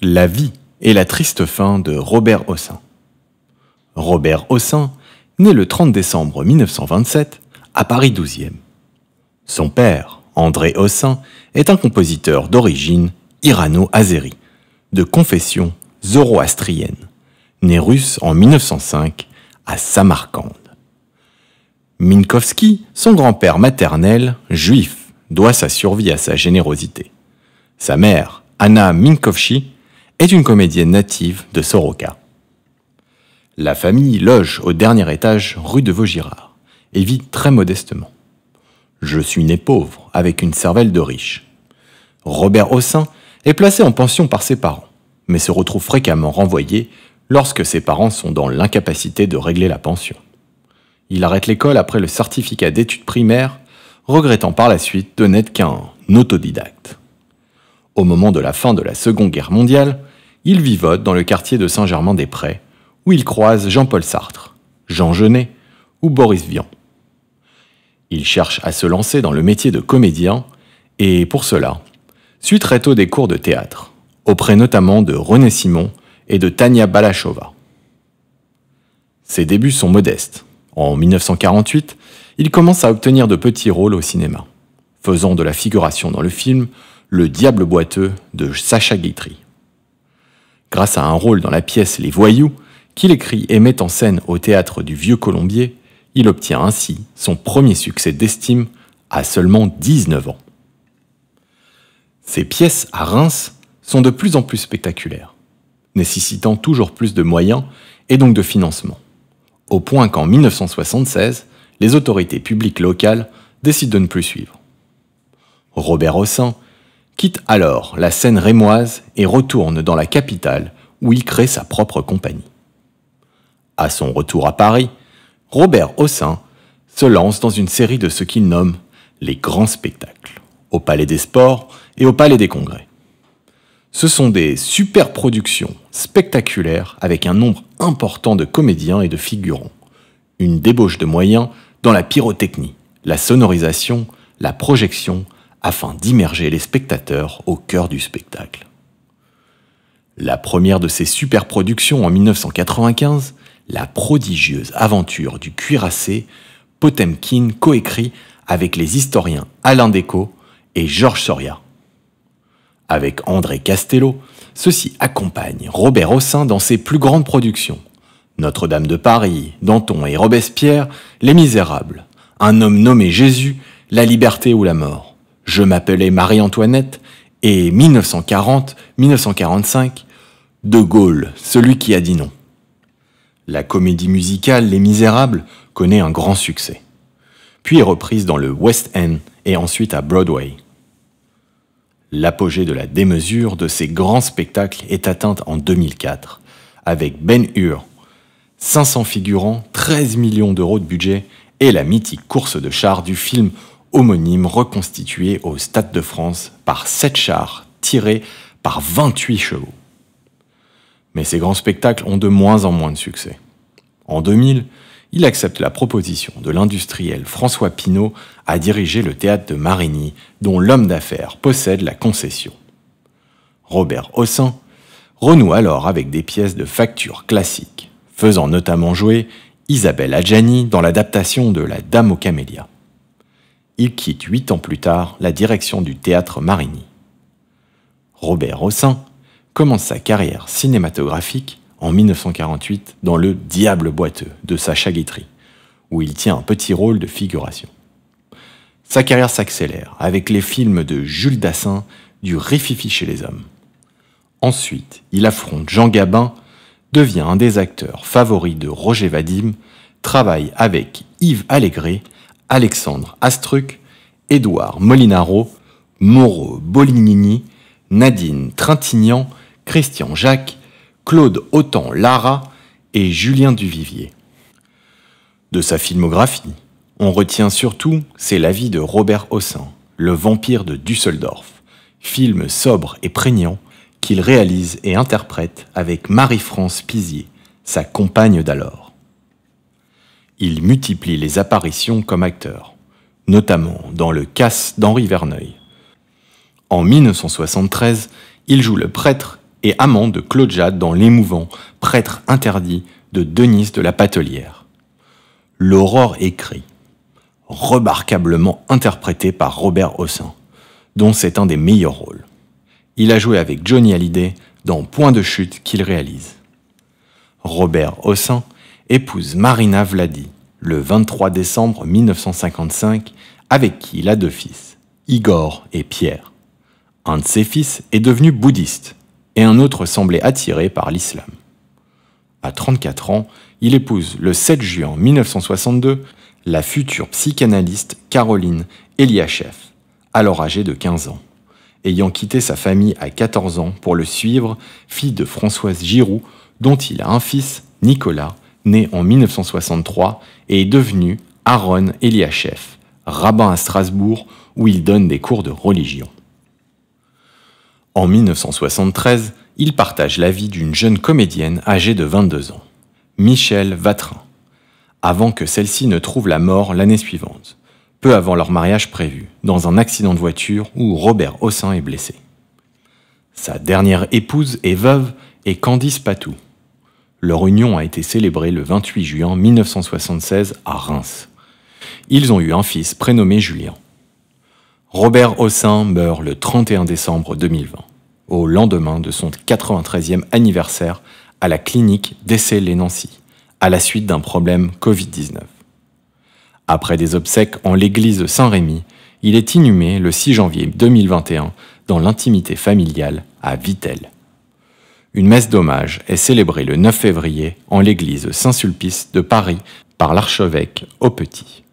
La vie et la triste fin de Robert Hossin. Robert Hossin, né le 30 décembre 1927 à Paris 12e. Son père, André Hossin, est un compositeur d'origine irano-azérie, de confession zoroastrienne, né russe en 1905 à Samarcande. Minkowski, son grand-père maternel, juif, doit sa survie à sa générosité. Sa mère, Anna Minkowski, est une comédienne native de Soroka. La famille loge au dernier étage rue de Vaugirard et vit très modestement. Je suis né pauvre, avec une cervelle de riche. Robert Hossin est placé en pension par ses parents, mais se retrouve fréquemment renvoyé lorsque ses parents sont dans l'incapacité de régler la pension. Il arrête l'école après le certificat d'études primaires, regrettant par la suite de n'être qu'un autodidacte. Au moment de la fin de la Seconde Guerre mondiale, il vivote dans le quartier de Saint-Germain-des-Prés, où il croise Jean-Paul Sartre, Jean Genet ou Boris Vian. Il cherche à se lancer dans le métier de comédien et, pour cela, suit très tôt des cours de théâtre, auprès notamment de René Simon et de Tania Balachova. Ses débuts sont modestes. En 1948, il commence à obtenir de petits rôles au cinéma, faisant de la figuration dans le film Le Diable boiteux de Sacha Guitry. Grâce à un rôle dans la pièce Les Voyous, qu'il écrit et met en scène au théâtre du Vieux Colombier, il obtient ainsi son premier succès d'estime à seulement 19 ans. Ses pièces à Reims sont de plus en plus spectaculaires, nécessitant toujours plus de moyens et donc de financement, au point qu'en 1976, les autorités publiques locales décident de ne plus suivre. Robert Rossin quitte alors la scène rémoise et retourne dans la capitale où il crée sa propre compagnie. À son retour à Paris, Robert Ossin se lance dans une série de ce qu'il nomme les grands spectacles, au Palais des Sports et au Palais des Congrès. Ce sont des super productions spectaculaires avec un nombre important de comédiens et de figurants, une débauche de moyens dans la pyrotechnie, la sonorisation, la projection, afin d'immerger les spectateurs au cœur du spectacle. La première de ces superproductions en 1995, la prodigieuse aventure du cuirassé, Potemkin coécrit avec les historiens Alain Decaux et Georges Soria. Avec André Castello, ceux-ci accompagnent Robert Hossin dans ses plus grandes productions. Notre-Dame de Paris, Danton et Robespierre, Les Misérables, Un homme nommé Jésus, La liberté ou la mort. Je m'appelais Marie-Antoinette et 1940-1945, De Gaulle, celui qui a dit non. La comédie musicale Les Misérables connaît un grand succès, puis est reprise dans le West End et ensuite à Broadway. L'apogée de la démesure de ces grands spectacles est atteinte en 2004, avec Ben Hur, 500 figurants, 13 millions d'euros de budget et la mythique course de chars du film homonyme reconstitué au Stade de France par 7 chars tirés par 28 chevaux. Mais ces grands spectacles ont de moins en moins de succès. En 2000, il accepte la proposition de l'industriel François Pinault à diriger le théâtre de Marigny, dont l'homme d'affaires possède la concession. Robert Hossin renoue alors avec des pièces de facture classique, faisant notamment jouer Isabelle Adjani dans l'adaptation de La Dame aux Camélias il quitte huit ans plus tard la direction du théâtre Marigny. Robert Rossin commence sa carrière cinématographique en 1948 dans Le Diable boiteux de Sacha Guitry, où il tient un petit rôle de figuration. Sa carrière s'accélère avec les films de Jules Dassin, du Rififi chez les hommes. Ensuite, il affronte Jean Gabin, devient un des acteurs favoris de Roger Vadim, travaille avec Yves Allégret Alexandre Astruc, Édouard Molinaro, Moreau Bolignini, Nadine Trintignant, Christian Jacques, Claude Autant Lara et Julien Duvivier. De sa filmographie, on retient surtout C'est la vie de Robert Hossin, le vampire de Düsseldorf, film sobre et prégnant qu'il réalise et interprète avec Marie-France Pizier, sa compagne d'alors il multiplie les apparitions comme acteur, notamment dans Le Casse d'Henri Verneuil. En 1973, il joue le prêtre et amant de Claude Jade dans L'émouvant Prêtre interdit de Denise de la Patelière. L'aurore écrit, remarquablement interprété par Robert Hossin, dont c'est un des meilleurs rôles. Il a joué avec Johnny Hallyday dans Point de chute qu'il réalise. Robert Hossin épouse Marina Vladi le 23 décembre 1955, avec qui il a deux fils, Igor et Pierre. Un de ses fils est devenu bouddhiste et un autre semblait attiré par l'islam. À 34 ans, il épouse le 7 juin 1962 la future psychanalyste Caroline Eliachev, alors âgée de 15 ans, ayant quitté sa famille à 14 ans pour le suivre, fille de Françoise Giroux, dont il a un fils, Nicolas, né en 1963 et est devenu Aaron Eliachef, rabbin à Strasbourg où il donne des cours de religion. En 1973, il partage la vie d'une jeune comédienne âgée de 22 ans, Michèle Vatrin, avant que celle-ci ne trouve la mort l'année suivante, peu avant leur mariage prévu, dans un accident de voiture où Robert Hossin est blessé. Sa dernière épouse et veuve est Candice Patou, leur union a été célébrée le 28 juin 1976 à Reims. Ils ont eu un fils prénommé Julien. Robert Hossin meurt le 31 décembre 2020, au lendemain de son 93e anniversaire à la clinique d'Essel les nancy à la suite d'un problème Covid-19. Après des obsèques en l'église Saint-Rémy, il est inhumé le 6 janvier 2021 dans l'intimité familiale à Vitel. Une messe d'hommage est célébrée le 9 février en l'église Saint-Sulpice de Paris par l'archevêque Aupetit.